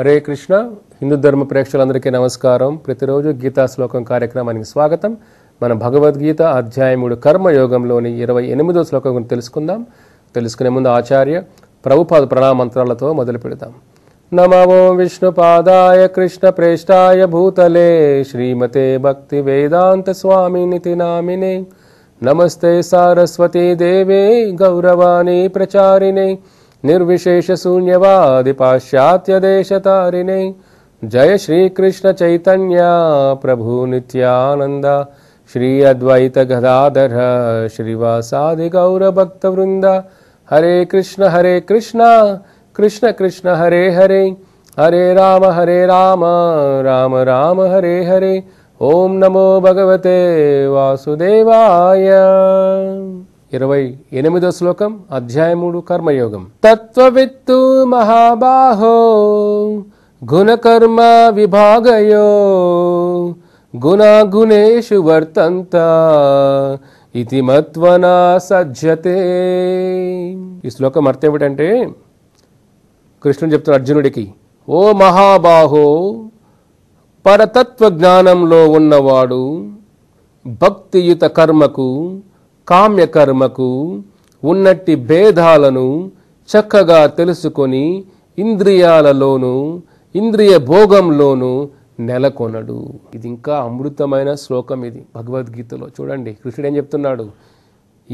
హరే కృష్ణ హిందూ ధర్మ ప్రేక్షకులందరికీ నమస్కారం ప్రతిరోజు గీతా శ్లోకం కార్యక్రమానికి స్వాగతం మన భగవద్గీత అధ్యాయముడు కర్మయోగంలోని ఇరవై ఎనిమిదో శ్లోకం గురించి తెలుసుకుందాం తెలుసుకునే ముందు ఆచార్య ప్రభుపాద ప్రణామంత్రాలతో మొదలు పెడదాం నమో విష్ణుపాదాయ కృష్ణ ప్రేష్టాయ భూతలే శ్రీమతే భక్తి వేదాంత స్వామినితి నామినే నమస్తే సారస్వతీ దేవే గౌరవాణి ప్రచారిణే निर्विशेषशून्यवादिपाश्चात्यदेशतारिणे जय श्री कृष्ण चैतन्य प्रभु नित्यानन्द श्री अद्वैत गदाधर श्रीवासादि गौरभक्तवृन्द हरे कृष्ण हरे कृष्ण कृष्ण कृष्ण हरे हरे हरे राम हरे राम राम राम हरे हरे ॐ नमो भगवते वासुदेवाय ఇరవై ఎనిమిదో శ్లోకం అధ్యాయముడు కర్మయోగం తత్వవిత్తు మహాబాహో గుణకర్మ విభాగయో గుణాగుణేషు వర్తంత ఇది మత్వనా సజ్జతే ఈ శ్లోకం అర్థం ఏమిటంటే కృష్ణుడు చెప్తున్న అర్జునుడికి ఓ మహాబాహో పరతత్వ జ్ఞానంలో ఉన్నవాడు భక్తియుత కర్మకు కామ్యకర్మకు ఉన్నట్టి భేదాలను చక్కగా తెలుసుకొని ఇంద్రియాలలోనూ ఇంద్రియ భోగంలోనూ నెలకొనడు ఇది ఇంకా అమృతమైన శ్లోకం ఇది భగవద్గీతలో చూడండి కృష్ణుడు ఏం చెప్తున్నాడు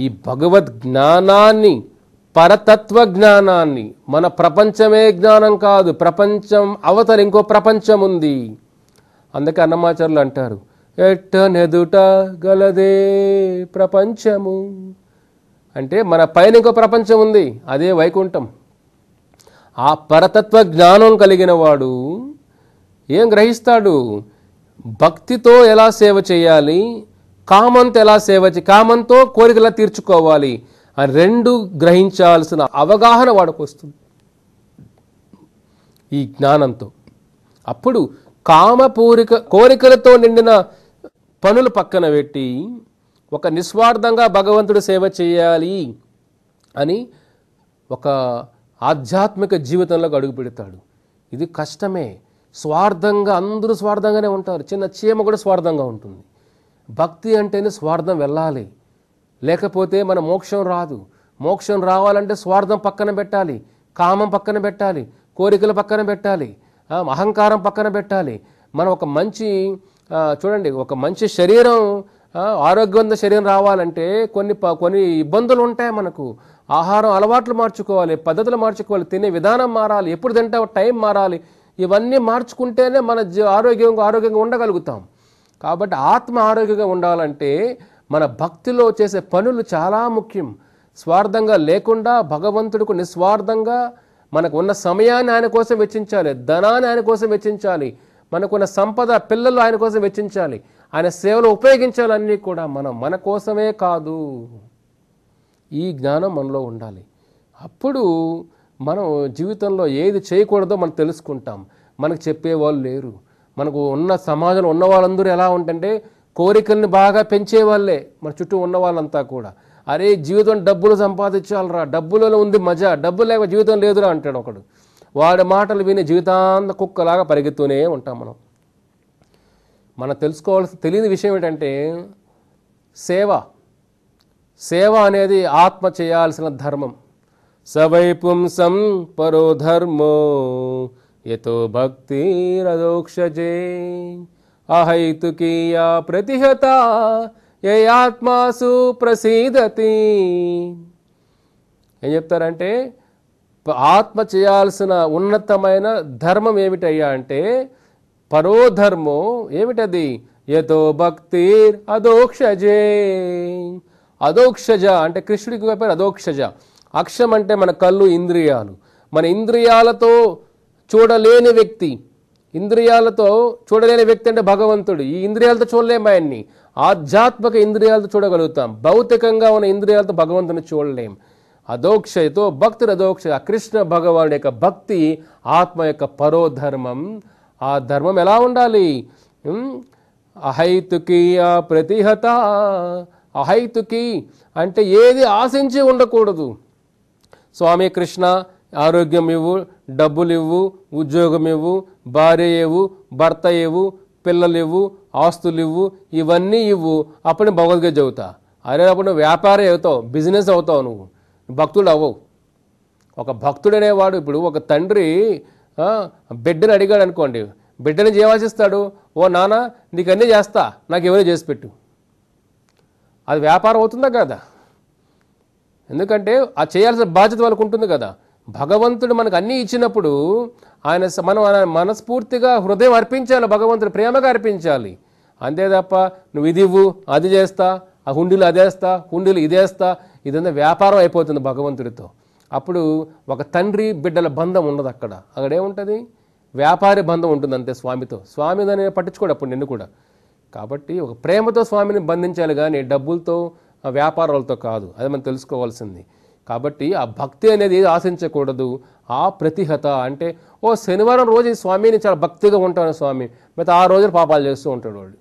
ఈ భగవద్ జ్ఞానాన్ని పరతత్వ జ్ఞానాన్ని మన ప్రపంచమే జ్ఞానం కాదు ప్రపంచం అవతల ఇంకో ప్రపంచం ఉంది అందుకే అన్నమాచారులు అంటారు ఎట్టనెదుట గలదే ప్రపంచము అంటే మన పైన ఇంకో ప్రపంచం ఉంది అదే వైకుంఠం ఆ పరతత్వ జ్ఞానం కలిగిన వాడు ఏం గ్రహిస్తాడు భక్తితో ఎలా సేవ చేయాలి కామంతో ఎలా సేవ చే కామంతో కోరికలా తీర్చుకోవాలి అని రెండు గ్రహించాల్సిన అవగాహన వాడికి వస్తుంది ఈ జ్ఞానంతో అప్పుడు కామపూరిక కోరికలతో నిండిన పనులు పక్కన పెట్టి ఒక నిస్వార్థంగా భగవంతుడు సేవ చేయాలి అని ఒక ఆధ్యాత్మిక జీవితంలోకి అడుగు పెడతాడు ఇది కష్టమే స్వార్థంగా అందరూ స్వార్థంగానే ఉంటారు చిన్న చీమ కూడా స్వార్థంగా ఉంటుంది భక్తి అంటేనే స్వార్థం వెళ్ళాలి లేకపోతే మన మోక్షం రాదు మోక్షం రావాలంటే స్వార్థం పక్కన పెట్టాలి కామం పక్కన పెట్టాలి కోరికలు పక్కన పెట్టాలి అహంకారం పక్కన పెట్టాలి మనం ఒక మంచి చూడండి ఒక మంచి శరీరం ఆరోగ్యవంత శరీరం రావాలంటే కొన్ని కొన్ని ఇబ్బందులు ఉంటాయి మనకు ఆహారం అలవాట్లు మార్చుకోవాలి పద్ధతులు మార్చుకోవాలి తినే విధానం మారాలి ఎప్పుడు తింటావు టైం మారాలి ఇవన్నీ మార్చుకుంటేనే మన ఆరోగ్యంగా ఆరోగ్యంగా ఉండగలుగుతాం కాబట్టి ఆత్మ ఆరోగ్యంగా ఉండాలంటే మన భక్తిలో చేసే పనులు చాలా ముఖ్యం స్వార్థంగా లేకుండా భగవంతుడికి నిస్వార్థంగా మనకు ఉన్న సమయాన్ని ఆయన కోసం వెచ్చించాలి ధనాన్ని ఆయన కోసం వెచ్చించాలి మనకున్న సంపద పిల్లలు ఆయన కోసం వెచ్చించాలి ఆయన సేవలు ఉపయోగించాలన్నీ కూడా మనం మన కోసమే కాదు ఈ జ్ఞానం మనలో ఉండాలి అప్పుడు మనం జీవితంలో ఏది చేయకూడదో మనం తెలుసుకుంటాం మనకు చెప్పేవాళ్ళు లేరు మనకు ఉన్న సమాజంలో ఉన్న వాళ్ళందరూ ఎలా ఉంటంటే కోరికల్ని బాగా పెంచేవాళ్ళే మన చుట్టూ ఉన్న వాళ్ళంతా కూడా అరే జీవితం డబ్బులు సంపాదించాలరా డబ్బులలో ఉంది మజా డబ్బు లేక జీవితం లేదురా అంటాడు ఒకడు వాడి మాటలు విని జీవితాంత కుక్కలాగా పరిగెత్తూనే ఉంటాం మనం మనం తెలుసుకోవాల్సి తెలియని విషయం ఏంటంటే సేవ సేవ అనేది ఆత్మ చేయాల్సిన ధర్మం సవైపుంసం పరో ధర్మో ఎతో భక్తి రదోక్షజే అహైతుకీయా ప్రతిహత ఏ ఆత్మాసు ప్రసీదతి ఏం చెప్తారంటే ఆత్మ చేయాల్సిన ఉన్నతమైన ధర్మం ఏమిటయ్యా అంటే పరోధర్మం ఏమిటది యతో భక్తిర్ అదోక్షజే అదోక్షజ అంటే కృష్ణుడికి పేరు అదోక్షజ అక్షం అంటే మన కళ్ళు ఇంద్రియాలు మన ఇంద్రియాలతో చూడలేని వ్యక్తి ఇంద్రియాలతో చూడలేని వ్యక్తి అంటే భగవంతుడు ఈ ఇంద్రియాలతో చూడలేము ఆయన్ని ఆధ్యాత్మిక ఇంద్రియాలతో చూడగలుగుతాం భౌతికంగా ఉన్న ఇంద్రియాలతో భగవంతుని చూడలేం అదోక్షయతో అదోక్ష కృష్ణ భగవాను యొక్క భక్తి ఆత్మ యొక్క పరోధర్మం ఆ ధర్మం ఎలా ఉండాలి అహైతుకీయ ప్రతిహత అహైతుకి అంటే ఏది ఆశించి ఉండకూడదు స్వామి కృష్ణ ఆరోగ్యం ఇవ్వు డబ్బులు ఇవ్వు ఉద్యోగం ఇవ్వు భార్య ఇవ్వు భర్త ఇవ్వు పిల్లలు ఇవ్వు ఆస్తులు ఇవ్వు ఇవన్నీ ఇవ్వు అప్పుడు భగవద్గీత చదువుతా అరే అప్పుడు వ్యాపారం అవుతావు బిజినెస్ అవుతావు నువ్వు భక్తులు అవ్వవు ఒక భక్తుడు అనేవాడు ఇప్పుడు ఒక తండ్రి బిడ్డను అడిగాడు అనుకోండి బిడ్డని జీవాసిస్తాడు ఓ నాన్న నీకు అన్నీ చేస్తా నాకు ఎవరో చేసి పెట్టు అది వ్యాపారం అవుతుందా కదా ఎందుకంటే ఆ చేయాల్సిన బాధ్యత వాళ్ళకు ఉంటుంది కదా భగవంతుడు మనకు అన్నీ ఇచ్చినప్పుడు ఆయన మనం మనస్ఫూర్తిగా హృదయం అర్పించాలి భగవంతుడు ప్రేమగా అర్పించాలి అంతే తప్ప నువ్వు ఇది ఇవ్వు అది చేస్తా ఆ హుండీలు అదేస్తా హుండీలు ఇదేస్తా ఇదంతా వ్యాపారం అయిపోతుంది భగవంతుడితో అప్పుడు ఒక తండ్రి బిడ్డల బంధం ఉండదు అక్కడ అక్కడ ఏముంటుంది వ్యాపారి బంధం ఉంటుంది అంతే స్వామితో స్వామి దాన్ని పట్టించుకోడు అప్పుడు నిన్ను కూడా కాబట్టి ఒక ప్రేమతో స్వామిని బంధించాలి కానీ డబ్బులతో వ్యాపారాలతో కాదు అది మనం తెలుసుకోవాల్సింది కాబట్టి ఆ భక్తి అనేది ఆశించకూడదు ఆ ప్రతిహత అంటే ఓ శనివారం రోజు స్వామిని చాలా భక్తిగా ఉంటాను స్వామి మిగతా ఆ రోజులు పాపాలు చేస్తూ ఉంటాడు వాళ్ళు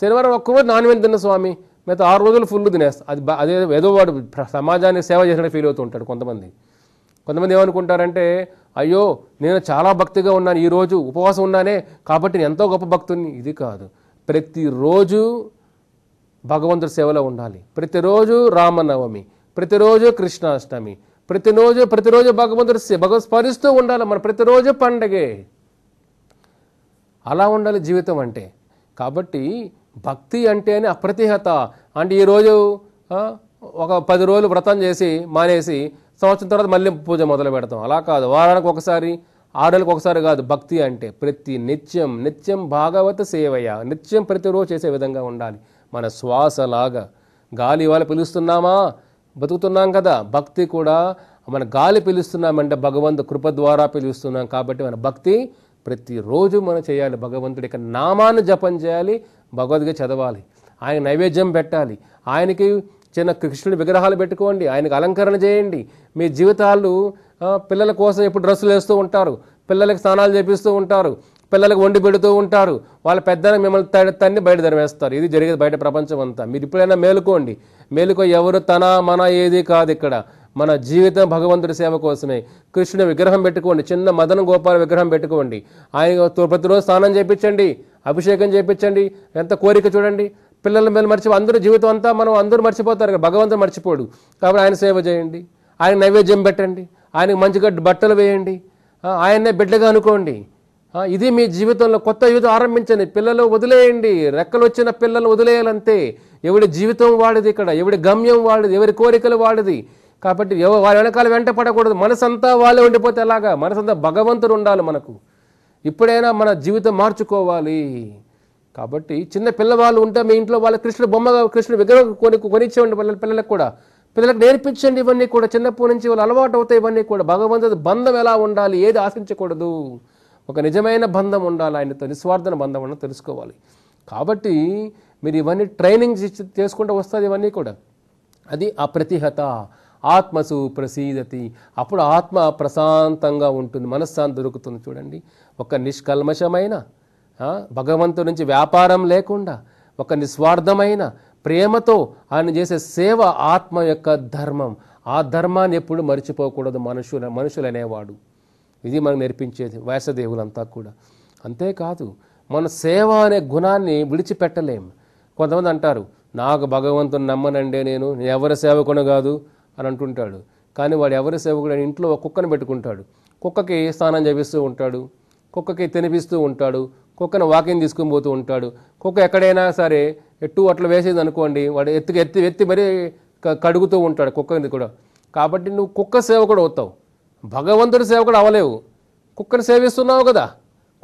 శనివారం ఒక్కరోజు నాన్ తిన్న స్వామి మిగతా ఆరు రోజులు ఫుల్ తినేస్తా అది అదే ఏదో వాడు సమాజానికి సేవ చేసినట్టు ఫీల్ అవుతూ ఉంటాడు కొంతమంది కొంతమంది ఏమనుకుంటారంటే అయ్యో నేను చాలా భక్తిగా ఉన్నాను ఈరోజు ఉపవాసం ఉన్నానే కాబట్టి నేను ఎంతో గొప్ప భక్తుని ఇది కాదు ప్రతిరోజు భగవంతుడి సేవలో ఉండాలి ప్రతిరోజు రామనవమి ప్రతిరోజు కృష్ణాష్టమి ప్రతిరోజు ప్రతిరోజు భగవంతుడు భగవత్ స్మరిస్తూ ఉండాలి మన ప్రతిరోజు పండగే అలా ఉండాలి జీవితం అంటే కాబట్టి భక్తి అంటేనే అప్రతిహత అంటే ఈరోజు ఒక పది రోజులు వ్రతం చేసి మానేసి సంవత్సరం తర్వాత మళ్ళీ పూజ మొదలు పెడతాం అలా కాదు వారానికి ఒకసారి నెలలకు ఒకసారి కాదు భక్తి అంటే ప్రతి నిత్యం నిత్యం భాగవత సేవయ నిత్యం ప్రతిరోజు చేసే విధంగా ఉండాలి మన శ్వాసలాగా గాలి ఇవాళ పిలుస్తున్నామా బతుకుతున్నాం కదా భక్తి కూడా మన గాలి పిలుస్తున్నామంటే భగవంతు కృప ద్వారా పిలుస్తున్నాం కాబట్టి మన భక్తి ప్రతిరోజు మనం చేయాలి భగవంతుడి యొక్క నామాన్ని జపం చేయాలి భగవద్గీత చదవాలి ఆయన నైవేద్యం పెట్టాలి ఆయనకి చిన్న కృష్ణుడి విగ్రహాలు పెట్టుకోండి ఆయనకు అలంకరణ చేయండి మీ జీవితాలు పిల్లల కోసం ఎప్పుడు డ్రెస్సులు వేస్తూ ఉంటారు పిల్లలకు స్నానాలు చేపిస్తూ ఉంటారు పిల్లలకు వండి పెడుతూ ఉంటారు వాళ్ళ పెద్దలు మిమ్మల్ని తడి తన్ని బయట ధరవేస్తారు ఇది జరిగేది బయట ప్రపంచం అంతా మీరు ఇప్పుడైనా మేలుకోండి మేలుకో ఎవరు తన మన ఏది కాదు ఇక్కడ మన జీవితం భగవంతుడి సేవ కోసమే కృష్ణుని విగ్రహం పెట్టుకోండి చిన్న మదన గోపాల విగ్రహం పెట్టుకోండి ఆయన ప్రతిరోజు స్నానం చేయించండి అభిషేకం చేయించండి ఎంత కోరిక చూడండి పిల్లల మీద మర్చి అందరూ జీవితం అంతా మనం అందరూ మర్చిపోతారు భగవంతుడు మర్చిపోడు కాబట్టి ఆయన సేవ చేయండి ఆయన నైవేద్యం పెట్టండి ఆయనకు మంచిగా బట్టలు వేయండి ఆయన్నే బిడ్డగా అనుకోండి ఇది మీ జీవితంలో కొత్త యుద్ధం ఆరంభించండి పిల్లలు వదిలేయండి రెక్కలు వచ్చిన పిల్లలు వదిలేయాలంతే ఎవడి జీవితం వాడిది ఇక్కడ ఎవడి గమ్యం వాడిది ఎవరి కోరికలు వాడిది కాబట్టి వాళ్ళ వెనకాల వెంట పడకూడదు మనసంతా వాళ్ళే ఉండిపోతే ఎలాగా మనసంతా భగవంతుడు ఉండాలి మనకు ఇప్పుడైనా మన జీవితం మార్చుకోవాలి కాబట్టి చిన్న పిల్లవాళ్ళు ఉంటే మీ ఇంట్లో వాళ్ళ కృష్ణుడు బొమ్మగా కృష్ణుడు విగ్రహం కొని కొనిచ్చేయండి పిల్లల పిల్లలకు కూడా పిల్లలకు నేర్పించండి ఇవన్నీ కూడా చిన్నప్పటి నుంచి వాళ్ళు అలవాటు అవుతాయి ఇవన్నీ కూడా భగవంతుడి బంధం ఎలా ఉండాలి ఏది ఆశించకూడదు ఒక నిజమైన బంధం ఉండాలి ఆయనతో నిస్వార్థన బంధం ఉండాలి తెలుసుకోవాలి కాబట్టి మీరు ఇవన్నీ ట్రైనింగ్ చేసుకుంటూ వస్తుంది ఇవన్నీ కూడా అది అప్రతిహత ఆత్మసు ప్రసీదతి అప్పుడు ఆత్మ ప్రశాంతంగా ఉంటుంది మనశ్శాంతి దొరుకుతుంది చూడండి ఒక నిష్కల్మషమైన భగవంతు నుంచి వ్యాపారం లేకుండా ఒక నిస్వార్థమైన ప్రేమతో ఆయన చేసే సేవ ఆత్మ యొక్క ధర్మం ఆ ధర్మాన్ని ఎప్పుడు మర్చిపోకూడదు మనుషుల మనుషులు అనేవాడు ఇది మనకు నేర్పించేది వ్యాసదేవులంతా కూడా అంతేకాదు మన సేవ అనే గుణాన్ని విడిచిపెట్టలేం కొంతమంది అంటారు నాకు భగవంతుని నమ్మనండి నేను ఎవరి సేవకును కాదు అని అంటుంటాడు కానీ వాడు ఎవరి సేవకుడు అని ఇంట్లో కుక్కను పెట్టుకుంటాడు కుక్కకి స్నానం చేపిస్తూ ఉంటాడు కుక్కకి తినిపిస్తూ ఉంటాడు కుక్కను వాకింగ్ తీసుకుని పోతూ ఉంటాడు కుక్క ఎక్కడైనా సరే ఎట్టు అట్లా వేసేది అనుకోండి వాడు ఎత్తుకు ఎత్తి ఎత్తి మరీ కడుగుతూ ఉంటాడు కుక్కని కూడా కాబట్టి నువ్వు కుక్క సేవకుడు అవుతావు భగవంతుడి సేవకుడు అవ్వలేవు కుక్కను సేవిస్తున్నావు కదా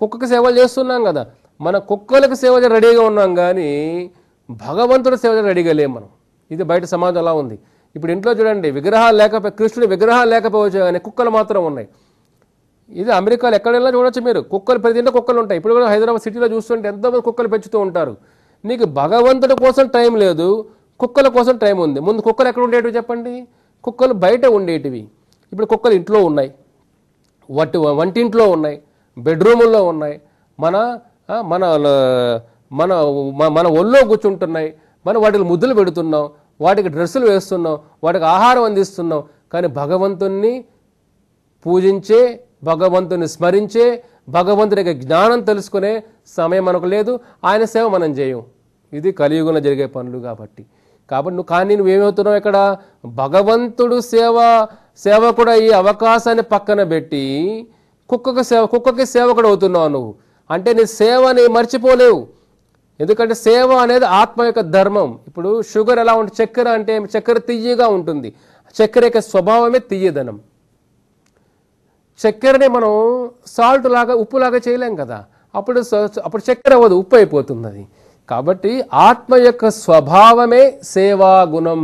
కుక్కకి సేవలు చేస్తున్నాం కదా మన కుక్కలకు సేవ రెడీగా ఉన్నాం కానీ భగవంతుడి సేవ రెడీగా లేం మనం ఇది బయట సమాజం అలా ఉంది ఇప్పుడు ఇంట్లో చూడండి విగ్రహాలు లేకపోతే కృష్ణుడి విగ్రహాలు లేకపోవచ్చు కానీ కుక్కలు మాత్రం ఉన్నాయి ఇది అమెరికాలో ఎక్కడైనా చూడొచ్చు మీరు కుక్కలు ప్రతి ఇంట్లో కుక్కలు ఉంటాయి ఇప్పుడు కూడా హైదరాబాద్ సిటీలో చూస్తుంటే ఎంతోమంది కుక్కలు పెంచుతూ ఉంటారు నీకు భగవంతుడి కోసం టైం లేదు కుక్కల కోసం టైం ఉంది ముందు కుక్కలు ఎక్కడ ఉండేటివి చెప్పండి కుక్కలు బయట ఉండేటివి ఇప్పుడు కుక్కలు ఇంట్లో ఉన్నాయి వట్టి వంటింట్లో ఉన్నాయి బెడ్రూముల్లో ఉన్నాయి మన మన మన మన ఒళ్ళో కూర్చుంటున్నాయి మనం వాటిని ముద్దులు పెడుతున్నాం వాటికి డ్రెస్సులు వేస్తున్నాం వాటికి ఆహారం అందిస్తున్నాం కానీ భగవంతుణ్ణి పూజించే భగవంతుని స్మరించే భగవంతుని జ్ఞానం తెలుసుకునే సమయం మనకు లేదు ఆయన సేవ మనం చేయం ఇది కలియుగంలో జరిగే పనులు కాబట్టి కాబట్టి నువ్వు కానీ నువ్వేమవుతున్నావు ఇక్కడ భగవంతుడు సేవ సేవకుడు ఈ అవకాశాన్ని పక్కన పెట్టి కుక్కకు సేవ కుక్కకి సేవకుడు అవుతున్నావు నువ్వు అంటే నీ సేవని మర్చిపోలేవు ఎందుకంటే సేవ అనేది ఆత్మ యొక్క ధర్మం ఇప్పుడు షుగర్ ఎలా ఉంటుంది చక్కెర అంటే చక్కెర తియ్యగా ఉంటుంది చక్కెర యొక్క స్వభావమే తియ్యదనం చక్కెరని మనం సాల్ట్ లాగా ఉప్పు లాగా చేయలేం కదా అప్పుడు అప్పుడు చక్కెర అవ్వదు ఉప్పు అయిపోతుంది అది కాబట్టి ఆత్మ యొక్క స్వభావమే సేవా గుణం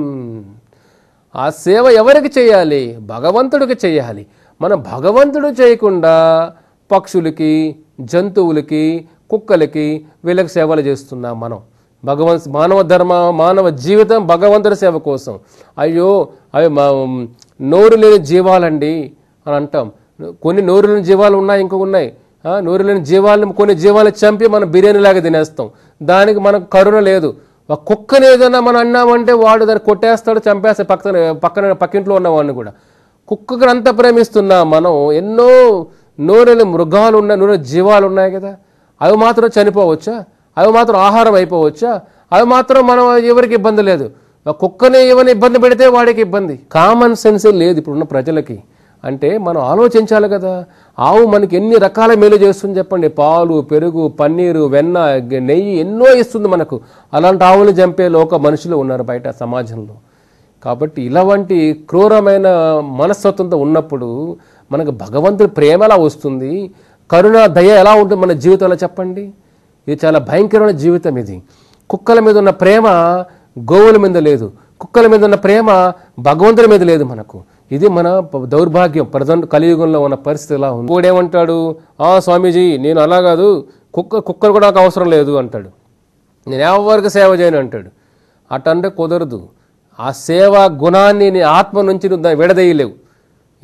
ఆ సేవ ఎవరికి చేయాలి భగవంతుడికి చేయాలి మనం భగవంతుడు చేయకుండా పక్షులకి జంతువులకి కుక్కలకి వీళ్ళకి సేవలు చేస్తున్నాం మనం భగవన్ మానవ ధర్మ మానవ జీవితం భగవంతుడి సేవ కోసం అయ్యో అవి నోరు లేని జీవాలండి అని అంటాం కొన్ని నోరు లేని జీవాలు ఉన్నాయి ఇంకొక ఉన్నాయి నోరు లేని జీవాలను కొన్ని జీవాలు చంపి మనం బిర్యానీలాగా తినేస్తాం దానికి మనకు కరుణ లేదు ఒక కుక్కని ఏదైనా మనం అన్నామంటే వాడు దాన్ని కొట్టేస్తాడు చంపేస్తాడు పక్కన పక్కన పక్కింట్లో ఉన్నవాడిని కూడా కుక్కకు అంత ప్రేమిస్తున్నా మనం ఎన్నో నోరు మృగాలు ఉన్నాయి నూనె జీవాలు ఉన్నాయి కదా అవి మాత్రం చనిపోవచ్చా అవి మాత్రం ఆహారం అయిపోవచ్చా అవి మాత్రం మనం ఎవరికి ఇబ్బంది లేదు కుక్కని ఏమైనా ఇబ్బంది పెడితే వాడికి ఇబ్బంది కామన్ సెన్స్ లేదు ఇప్పుడున్న ప్రజలకి అంటే మనం ఆలోచించాలి కదా ఆవు మనకి ఎన్ని రకాల మేలు చేస్తుంది చెప్పండి పాలు పెరుగు పన్నీరు వెన్న నెయ్యి ఎన్నో ఇస్తుంది మనకు అలాంటి ఆవులు చంపే లోక మనుషులు ఉన్నారు బయట సమాజంలో కాబట్టి ఇలాంటి క్రూరమైన మనస్తత్వంతో ఉన్నప్పుడు మనకు భగవంతుడి ప్రేమలా వస్తుంది కరుణ దయ ఎలా ఉంటుంది మన జీవితంలో చెప్పండి ఇది చాలా భయంకరమైన జీవితం ఇది కుక్కల మీద ఉన్న ప్రేమ గోవుల మీద లేదు కుక్కల మీద ఉన్న ప్రేమ భగవంతుడి మీద లేదు మనకు ఇది మన దౌర్భాగ్యం ప్రజెంట్ కలియుగంలో ఉన్న పరిస్థితి ఎలా ఉంది కూడేమంటాడు ఆ స్వామీజీ నేను అలా కాదు కుక్క కుక్కలు కూడా నాకు అవసరం లేదు అంటాడు నేను ఎవరికి సేవ చేయను అంటాడు అటంటే కుదరదు ఆ సేవా గుణాన్ని నీ ఆత్మ నుంచి విడదీయలేవు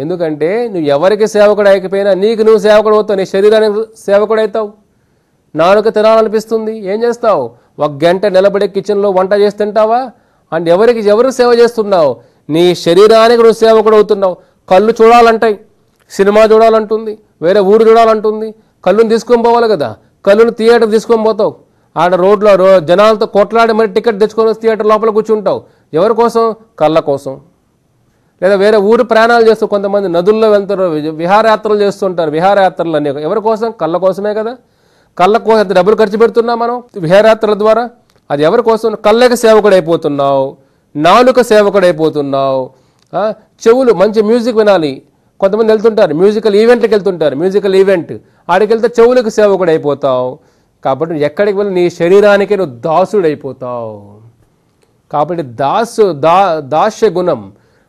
ఎందుకంటే నువ్వు ఎవరికి సేవకుడు అయికపోయినా నీకు నువ్వు సేవకుడు అవుతావు నీ శరీరానికి సేవకుడు అవుతావు నాలుక తినాలనిపిస్తుంది ఏం చేస్తావు ఒక గంట నిలబడి కిచెన్లో వంట చేసి తింటావా అండ్ ఎవరికి ఎవరికి సేవ చేస్తున్నావు నీ శరీరానికి నువ్వు సేవకుడు అవుతున్నావు కళ్ళు చూడాలంటాయి సినిమా చూడాలంటుంది వేరే ఊరు చూడాలంటుంది కళ్ళును తీసుకొని పోవాలి కదా కళ్ళును థియేటర్ తీసుకొని పోతావు ఆడ రోడ్లో జనాలతో కొట్లాడి మరి టికెట్ తెచ్చుకొని థియేటర్ లోపల కూర్చుంటావు ఎవరి కోసం కళ్ళ కోసం లేదా వేరే ఊరు ప్రాణాలు చేస్తూ కొంతమంది నదుల్లో వెళ్తారు విహారయాత్రలు చేస్తుంటారు విహారయాత్రలు అన్నీ ఎవరి కోసం కళ్ళ కోసమే కదా కళ్ళ కోసం ఎంత డబ్బులు ఖర్చు పెడుతున్నాం మనం విహారయాత్రల ద్వారా అది ఎవరి కోసం కళ్ళకి సేవకుడు అయిపోతున్నావు నాలుక సేవకుడు అయిపోతున్నావు చెవులు మంచి మ్యూజిక్ వినాలి కొంతమంది వెళ్తుంటారు మ్యూజికల్ ఈవెంట్కి వెళ్తుంటారు మ్యూజికల్ ఈవెంట్ ఆడికి వెళ్తే చెవులకు సేవకుడు అయిపోతావు కాబట్టి ఎక్కడికి వెళ్ళి నీ శరీరానికి నువ్వు దాసుడైపోతావు కాబట్టి దాసు దా దాస్య గుణం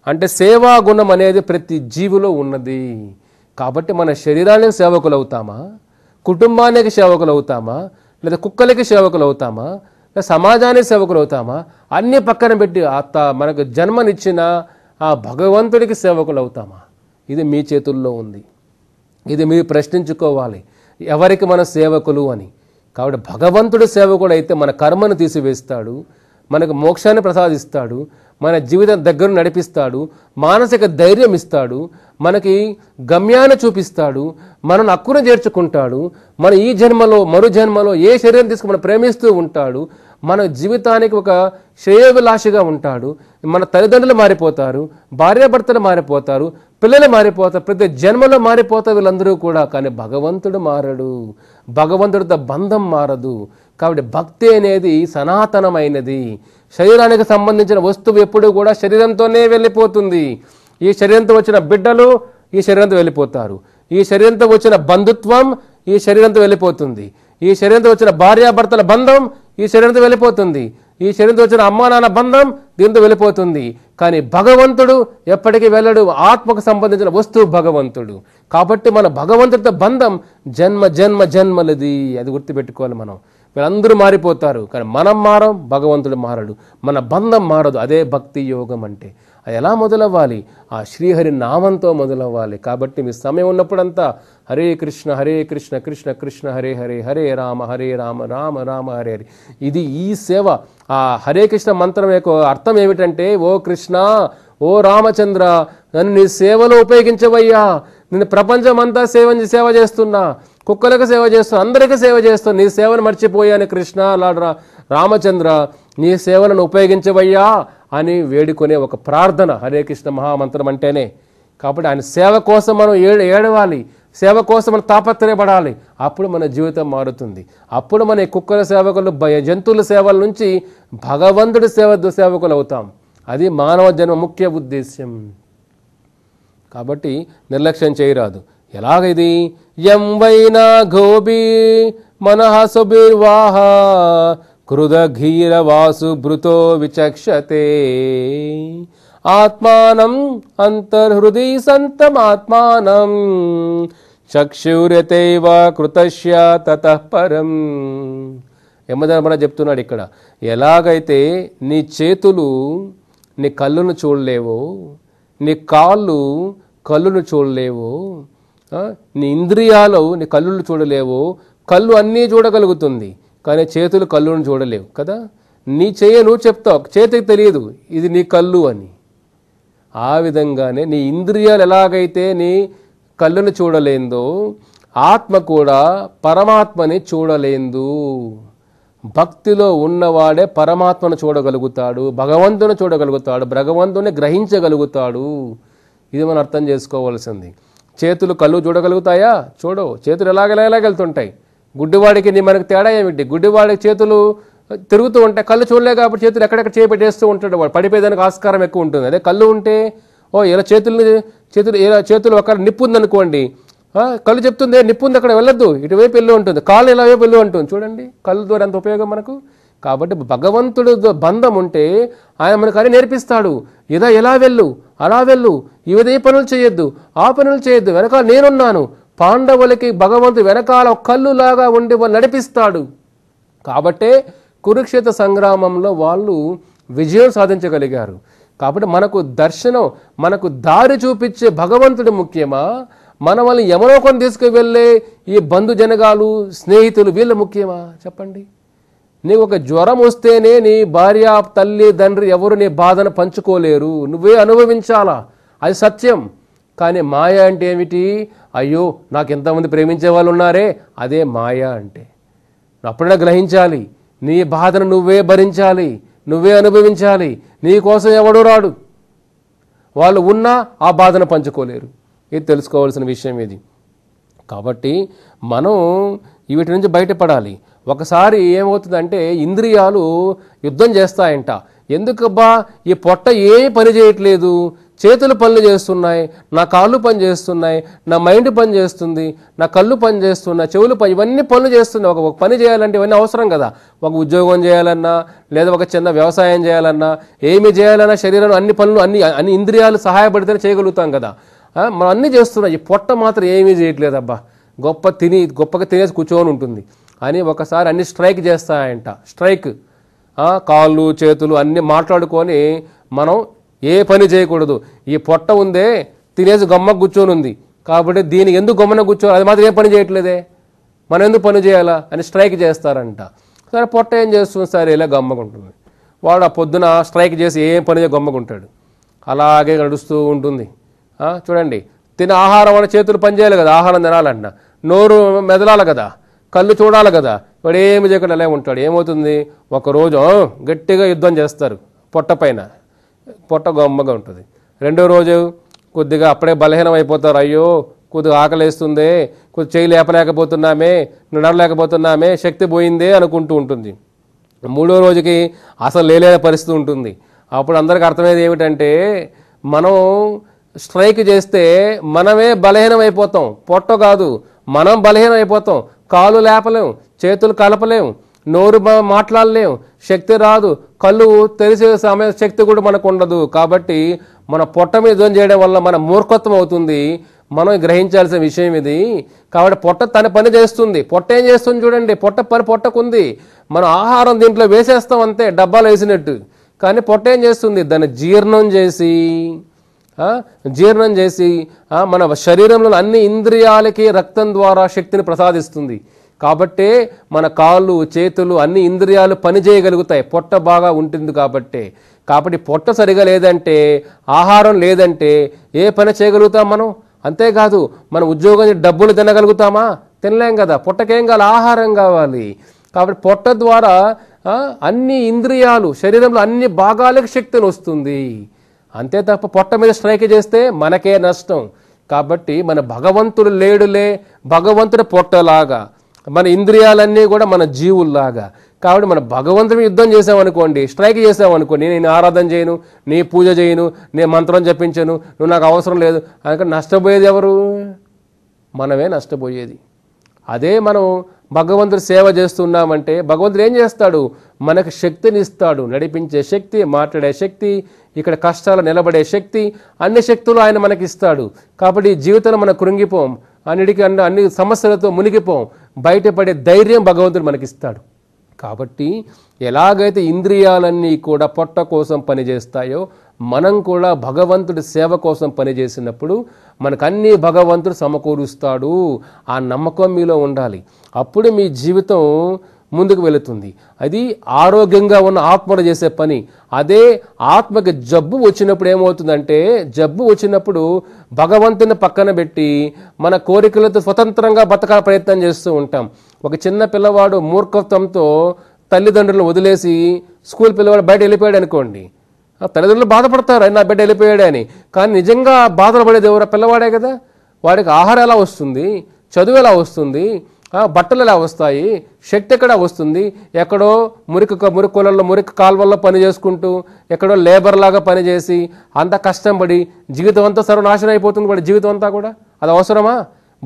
అంటే సేవా గుణం అనేది ప్రతి జీవిలో ఉన్నది కాబట్టి మన శరీరానికి సేవకులు అవుతామా కుటుంబానికి సేవకులు అవుతామా లేదా కుక్కలకి సేవకులు అవుతామా లేదా సమాజానికి సేవకులు అవుతామా అన్ని పక్కన పెట్టి అత్త మనకు జన్మనిచ్చిన ఆ భగవంతుడికి సేవకులు అవుతామా ఇది మీ చేతుల్లో ఉంది ఇది మీరు ప్రశ్నించుకోవాలి ఎవరికి మన సేవకులు అని కాబట్టి భగవంతుడు సేవకుడు అయితే మన కర్మను తీసివేస్తాడు మనకు మోక్షాన్ని ప్రసాదిస్తాడు మన జీవితం దగ్గర నడిపిస్తాడు మానసిక ధైర్యం ఇస్తాడు మనకి గమ్యాన్ని చూపిస్తాడు మనను అక్కున చేర్చుకుంటాడు మన ఈ జన్మలో మరు జన్మలో ఏ శరీరం తీసుకు మనం ప్రేమిస్తూ ఉంటాడు మన జీవితానికి ఒక శ్రేయోభిలాషిగా ఉంటాడు మన తల్లిదండ్రులు మారిపోతారు భార్యాభర్తలు మారిపోతారు పిల్లలు మారిపోతారు ప్రతి జన్మలో మారిపోతారు వీళ్ళందరూ కూడా కానీ భగవంతుడు మారడు భగవంతుడితో బంధం మారదు కాబట్టి భక్తి అనేది సనాతనమైనది శరీరానికి సంబంధించిన వస్తువు ఎప్పుడూ కూడా శరీరంతోనే వెళ్ళిపోతుంది ఈ శరీరంతో వచ్చిన బిడ్డలు ఈ శరీరంతో వెళ్ళిపోతారు ఈ శరీరంతో వచ్చిన బంధుత్వం ఈ శరీరంతో వెళ్ళిపోతుంది ఈ శరీరంతో వచ్చిన భార్యాభర్తల బంధం ఈ శరీరంతో వెళ్ళిపోతుంది ఈ శరీరంతో వచ్చిన అమ్మా నాన్న బంధం దీంతో వెళ్ళిపోతుంది కానీ భగవంతుడు ఎప్పటికీ వెళ్ళడు ఆత్మకు సంబంధించిన వస్తువు భగవంతుడు కాబట్టి మన భగవంతుడితో బంధం జన్మ జన్మ జన్మలది అది గుర్తుపెట్టుకోవాలి మనం వీళ్ళందరూ మారిపోతారు కానీ మనం మారం భగవంతుడు మారడు మన బంధం మారదు అదే భక్తి యోగం అంటే అది ఎలా మొదలవ్వాలి ఆ శ్రీహరి నామంతో మొదలవ్వాలి కాబట్టి మీ సమయం ఉన్నప్పుడంతా హరే కృష్ణ హరే కృష్ణ కృష్ణ కృష్ణ హరే హరే హరే రామ హరే రామ రామ రామ హరే హరే ఇది ఈ సేవ ఆ హరే కృష్ణ మంత్రం యొక్క అర్థం ఏమిటంటే ఓ కృష్ణ ఓ రామచంద్ర నన్ను నీ సేవలో ఉపయోగించవయ్యా నేను ప్రపంచం అంతా సేవ సేవ చేస్తున్నా కుక్కలకు సేవ చేస్తూ అందరికీ సేవ చేస్తూ నీ సేవను మర్చిపోయాను కృష్ణ రామచంద్ర నీ సేవలను ఉపయోగించవయ్యా అని వేడుకునే ఒక ప్రార్థన హరే కృష్ణ మహామంత్రం అంటేనే కాబట్టి ఆయన సేవ కోసం మనం ఏడు ఏడవాలి సేవ కోసం మనం తాపత్రయపడాలి అప్పుడు మన జీవితం మారుతుంది అప్పుడు మన కుక్కల సేవకులు భయ జంతువుల సేవల నుంచి భగవంతుడి సేవ సేవకులు అవుతాం అది మానవ జన్మ ముఖ్య ఉద్దేశ్యం కాబట్టి నిర్లక్ష్యం చేయరాదు ఎలాగైది ఎం వైనా గోబీ మనహసుబిర్వాహ క్రుధఘీరవాసు భృతో విచక్షతే ఆత్మానం అంతర్హృది సంతమాత్మానం చక్షురతైవ కృతస్య తతపరం యమధర్మణ చెప్తున్నాడు ఇక్కడ ఎలాగైతే నీ చేతులు నీ కళ్ళును చూడలేవో నీ కాళ్ళు కళ్ళును చూడలేవో నీ ఇంద్రియాలు నీ కళ్ళు చూడలేవు కళ్ళు అన్నీ చూడగలుగుతుంది కానీ చేతులు కళ్ళును చూడలేవు కదా నీ చేయ నువ్వు చెప్తావు చేతికి తెలియదు ఇది నీ కళ్ళు అని ఆ విధంగానే నీ ఇంద్రియాలు ఎలాగైతే నీ కళ్ళును చూడలేందో ఆత్మ కూడా పరమాత్మని చూడలేదు భక్తిలో ఉన్నవాడే పరమాత్మను చూడగలుగుతాడు భగవంతుని చూడగలుగుతాడు భగవంతుని గ్రహించగలుగుతాడు ఇది మనం అర్థం చేసుకోవాల్సింది చేతులు కళ్ళు చూడగలుగుతాయా చూడవు చేతులు ఎలాగెలా ఎలాగెళ్తుంటాయి గుడ్డివాడికి నీ మనకు తేడా ఏమిటి గుడ్డివాడికి చేతులు తిరుగుతూ ఉంటాయి కళ్ళు చూడలే కాబట్టి చేతులు ఎక్కడెక్కడ చేపెట్టేస్తూ ఉంటాడు వాడు పడిపోయేదానికి ఆస్కారం ఎక్కువ ఉంటుంది అదే కళ్ళు ఉంటే ఓ ఇలా చేతులు చేతులు ఇలా చేతులు ఒక నిప్పు ఉందనుకోండి కళ్ళు చెప్తుంది నిప్పు ఉంది అక్కడ వెళ్ళొద్దు ఇటువైపు వెళ్ళి ఉంటుంది కాళ్ళు ఇలా వైపు వెళ్ళి ఉంటుంది చూడండి కళ్ళు ద్వారా ఎంత ఉపయోగం మనకు కాబట్టి భగవంతుడు బంధం ఉంటే ఆయన మనకు అని నేర్పిస్తాడు ఇదా ఎలా వెళ్ళు అలా వెళ్ళు ఇవిదే పనులు చేయొద్దు ఆ పనులు చేయొద్దు వెనకాల నేనున్నాను పాండవులకి భగవంతుడు వెనకాల కళ్ళు లాగా ఉండి నడిపిస్తాడు కాబట్టే కురుక్షేత్ర సంగ్రామంలో వాళ్ళు విజయం సాధించగలిగారు కాబట్టి మనకు దర్శనం మనకు దారి చూపించే భగవంతుడు ముఖ్యమా మనల్ని ఎవరో కొన్ని తీసుకువెళ్ళే ఈ బంధుజనగాలు స్నేహితులు వీళ్ళు ముఖ్యమా చెప్పండి నీకు ఒక జ్వరం వస్తేనే నీ భార్య తల్లి తండ్రి ఎవరు నీ బాధను పంచుకోలేరు నువ్వే అనుభవించాలా అది సత్యం కానీ మాయ అంటే ఏమిటి అయ్యో నాకు ఎంతమంది ప్రేమించే వాళ్ళు ఉన్నారే అదే మాయ అంటే అప్పుడే గ్రహించాలి నీ బాధను నువ్వే భరించాలి నువ్వే అనుభవించాలి నీ కోసం ఎవడూ రాడు వాళ్ళు ఉన్నా ఆ బాధను పంచుకోలేరు ఇది తెలుసుకోవాల్సిన విషయం ఇది కాబట్టి మనం వీటి నుంచి బయటపడాలి ఒకసారి ఏమవుతుందంటే ఇంద్రియాలు యుద్ధం చేస్తాయంట ఎందుకబ్బా ఈ పొట్ట ఏ పని చేయట్లేదు చేతులు పనులు చేస్తున్నాయి నా కాళ్ళు పని చేస్తున్నాయి నా మైండ్ పని చేస్తుంది నా కళ్ళు పని చేస్తున్నా చెవులు పని ఇవన్నీ పనులు చేస్తున్నాయి ఒక పని చేయాలంటే ఇవన్నీ అవసరం కదా ఒక ఉద్యోగం చేయాలన్నా లేదా ఒక చిన్న వ్యవసాయం చేయాలన్నా ఏమి చేయాలన్నా శరీరం అన్ని పనులు అన్ని అన్ని ఇంద్రియాలు సహాయపడితేనే చేయగలుగుతాం కదా మనం అన్నీ చేస్తున్నాం ఈ పొట్ట మాత్రం ఏమీ చేయట్లేదబ్బా గొప్ప తిని గొప్పగా తినేసి కూర్చొని ఉంటుంది అని ఒకసారి అన్ని స్ట్రైక్ చేస్తాయంట స్ట్రైక్ కాళ్ళు చేతులు అన్నీ మాట్లాడుకొని మనం ఏ పని చేయకూడదు ఈ పొట్ట ఉందే తినేసి గమ్మ కూర్చొని ఉంది కాబట్టి దీని ఎందుకు గమ్మన కూర్చోవాలి అది మాత్రం ఏ పని చేయట్లేదే మనం ఎందుకు పని చేయాలా అని స్ట్రైక్ చేస్తారంట సరే పొట్ట ఏం చేస్తుంది సరే ఇలా గమ్మకుంటుంది వాడు ఆ పొద్దున స్ట్రైక్ చేసి ఏం పని గమ్మకుంటాడు అలాగే నడుస్తూ ఉంటుంది చూడండి తిన ఆహారం అనే చేతులు పనిచేయాలి కదా ఆహారం తినాలంట నోరు మెదలాలి కదా కళ్ళు చూడాలి కదా వాడు ఏమి చేయకుండా అలా ఉంటాడు ఏమవుతుంది ఒకరోజు గట్టిగా యుద్ధం చేస్తారు పొట్ట పైన పొట్ట గొమ్మగా ఉంటుంది రెండో రోజు కొద్దిగా అప్పుడే బలహీనం అయిపోతారు అయ్యో కొద్దిగా ఆకలేస్తుంది కొద్ది చేయి లేపలేకపోతున్నామే నడవలేకపోతున్నామే శక్తి పోయిందే అనుకుంటూ ఉంటుంది మూడో రోజుకి అసలు లేలేని పరిస్థితి ఉంటుంది అప్పుడు అందరికి అర్థమయ్యేది ఏమిటంటే మనం స్ట్రైక్ చేస్తే మనమే బలహీనం అయిపోతాం పొట్ట కాదు మనం బలహీనం అయిపోతాం కాలు లేపలేం చేతులు కలపలేం నోరు మాట్లాడలేం శక్తి రాదు కళ్ళు తెలిసే సమయ శక్తి కూడా మనకు ఉండదు కాబట్టి మన పొట్ట మీద ధ్వని చేయడం వల్ల మన మూర్ఖత్వం అవుతుంది మనం గ్రహించాల్సిన విషయం ఇది కాబట్టి పొట్ట తన పని చేస్తుంది పొట్ట ఏం చేస్తుంది చూడండి పొట్ట పని పొట్టకుంది మనం ఆహారం దీంట్లో వేసేస్తాం అంతే డబ్బాలు వేసినట్టు కానీ పొట్ట ఏం చేస్తుంది దాన్ని జీర్ణం చేసి జీర్ణం చేసి మన శరీరంలో అన్ని ఇంద్రియాలకి రక్తం ద్వారా శక్తిని ప్రసాదిస్తుంది కాబట్టే మన కాళ్ళు చేతులు అన్ని ఇంద్రియాలు పనిచేయగలుగుతాయి పొట్ట బాగా ఉంటుంది కాబట్టే కాబట్టి పొట్ట సరిగా లేదంటే ఆహారం లేదంటే ఏ పని చేయగలుగుతాం మనం అంతేకాదు మన ఉద్యోగం డబ్బులు తినగలుగుతామా తినలేం కదా పొట్టకేం కావాలి ఆహారం కావాలి కాబట్టి పొట్ట ద్వారా అన్ని ఇంద్రియాలు శరీరంలో అన్ని భాగాలకు శక్తిని వస్తుంది అంతే తప్ప పొట్ట మీద స్ట్రైక్ చేస్తే మనకే నష్టం కాబట్టి మన భగవంతుడు లేడులే భగవంతుడు పొట్టలాగా మన ఇంద్రియాలన్నీ కూడా మన జీవుల్లాగా కాబట్టి మన భగవంతుని యుద్ధం చేసామనుకోండి స్ట్రైక్ చేసామనుకోండి నేను ఆరాధన చేయను నీ పూజ చేయను నేను మంత్రం జపించను నువ్వు నాకు అవసరం లేదు అందుకని నష్టపోయేది ఎవరు మనమే నష్టపోయేది అదే మనం భగవంతుడు సేవ చేస్తున్నామంటే భగవంతుడు ఏం చేస్తాడు మనకు శక్తినిస్తాడు నడిపించే శక్తి మాట్లాడే శక్తి ఇక్కడ కష్టాలు నిలబడే శక్తి అన్ని శక్తులు ఆయన మనకి ఇస్తాడు కాబట్టి జీవితంలో మనం కృంగిపోం అన్నిటికీ అన్న అన్ని సమస్యలతో మునిగిపోం బయటపడే ధైర్యం భగవంతుడు మనకిస్తాడు కాబట్టి ఎలాగైతే ఇంద్రియాలన్నీ కూడా పొట్ట కోసం పనిచేస్తాయో మనం కూడా భగవంతుడి సేవ కోసం పనిచేసినప్పుడు మనకన్నీ భగవంతుడు సమకూరుస్తాడు ఆ నమ్మకం మీలో ఉండాలి అప్పుడు మీ జీవితం ముందుకు వెళుతుంది అది ఆరోగ్యంగా ఉన్న ఆత్మలు చేసే పని అదే ఆత్మకి జబ్బు వచ్చినప్పుడు ఏమవుతుందంటే జబ్బు వచ్చినప్పుడు భగవంతుని పక్కన పెట్టి మన కోరికలతో స్వతంత్రంగా బతకాల ప్రయత్నం చేస్తూ ఉంటాం ఒక చిన్న పిల్లవాడు మూర్ఖత్వంతో తల్లిదండ్రులను వదిలేసి స్కూల్ పిల్లవాడు బయట వెళ్ళిపోయాడు అనుకోండి తల్లిదండ్రులు బాధపడతారు ఆయన నా బిడ్డ వెళ్ళిపోయాడు అని కానీ నిజంగా బాధలు పడేది ఎవరు పిల్లవాడే కదా వాడికి ఆహారం ఎలా వస్తుంది చదువు ఎలా వస్తుంది బట్టలు ఎలా వస్తాయి శక్తి ఎక్కడ వస్తుంది ఎక్కడో మురికి మురికి కొలల్లో మురికి కాల్వల్లో పని చేసుకుంటూ ఎక్కడో లేబర్ లాగా పనిచేసి అంత కష్టం పడి జీవితం అంతా సర్వనాశనం అయిపోతుంది వాడి జీవితం అంతా కూడా అది అవసరమా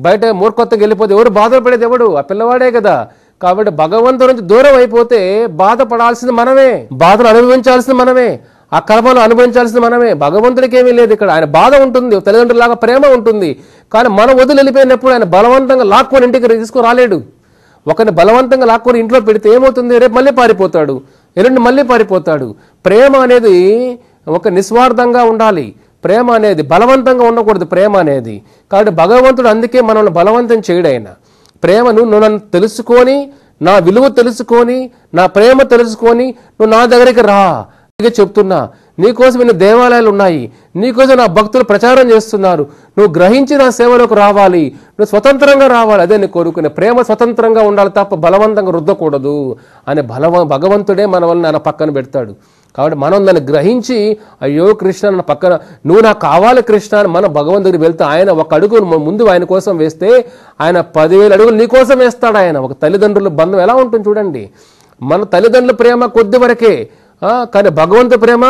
బయట మూర్ఖత్వం వెళ్ళిపోతే ఎవరు పడేది ఎవడు ఆ పిల్లవాడే కదా కాబట్టి భగవంతుడి నుంచి దూరం అయిపోతే బాధపడాల్సింది మనమే బాధలు అనుభవించాల్సింది మనమే ఆ కర్మను అనుభవించాల్సింది మనమే భగవంతుడికి ఏమీ లేదు ఇక్కడ ఆయన బాధ ఉంటుంది తల్లిదండ్రులాగా ప్రేమ ఉంటుంది కానీ మనం వదిలి వెళ్ళిపోయినప్పుడు ఆయన బలవంతంగా లాక్కొని ఇంటికి తీసుకురాలేడు ఒకరిని బలవంతంగా లాక్కొని ఇంట్లో పెడితే ఏమవుతుంది రేపు మళ్ళీ పారిపోతాడు ఎల్లుండి మళ్ళీ పారిపోతాడు ప్రేమ అనేది ఒక నిస్వార్థంగా ఉండాలి ప్రేమ అనేది బలవంతంగా ఉండకూడదు ప్రేమ అనేది కాబట్టి భగవంతుడు అందుకే మనల్ని బలవంతం చేయడాయన ప్రేమను నువ్వు నన్ను తెలుసుకొని నా విలువ తెలుసుకొని నా ప్రేమ తెలుసుకొని నువ్వు నా దగ్గరికి రా చెప్తున్నా నీకోసం నేను దేవాలయాలు ఉన్నాయి నీకోసం నా భక్తులు ప్రచారం చేస్తున్నారు నువ్వు గ్రహించి నా సేవలోకి రావాలి నువ్వు స్వతంత్రంగా రావాలి అదే నీ కోరుకునే ప్రేమ స్వతంత్రంగా ఉండాలి తప్ప బలవంతంగా రుద్దకూడదు అనే బలవ భగవంతుడే మన వల్ల నా పక్కన పెడతాడు కాబట్టి మనం దాన్ని గ్రహించి అయ్యో కృష్ణ నా పక్కన నువ్వు నాకు కావాలి కృష్ణ అని మనం భగవంతుడికి వెళ్తే ఆయన ఒక అడుగు ముందు ఆయన కోసం వేస్తే ఆయన పదివేలు అడుగులు నీ కోసం వేస్తాడు ఆయన ఒక తల్లిదండ్రుల బంధం ఎలా ఉంటుంది చూడండి మన తల్లిదండ్రుల ప్రేమ కొద్ది వరకే కానీ భగవంతు ప్రేమ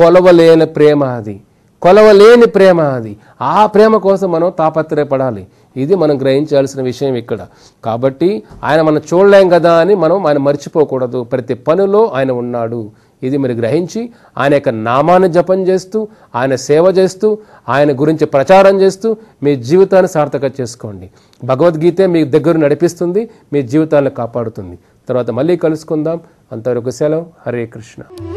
కొలవలేని ప్రేమ అది కొలవలేని ప్రేమ అది ఆ ప్రేమ కోసం మనం తాపత్రయపడాలి ఇది మనం గ్రహించాల్సిన విషయం ఇక్కడ కాబట్టి ఆయన మనం చూడలేం కదా అని మనం ఆయన మర్చిపోకూడదు ప్రతి పనిలో ఆయన ఉన్నాడు ఇది మీరు గ్రహించి ఆయన యొక్క నామాన్ని జపం చేస్తూ ఆయన సేవ చేస్తూ ఆయన గురించి ప్రచారం చేస్తూ మీ జీవితాన్ని సార్థక చేసుకోండి భగవద్గీతే మీ దగ్గర నడిపిస్తుంది మీ జీవితాన్ని కాపాడుతుంది తర్వాత మళ్ళీ కలుసుకుందాం అంతవరకు సెలవు హరే కృష్ణ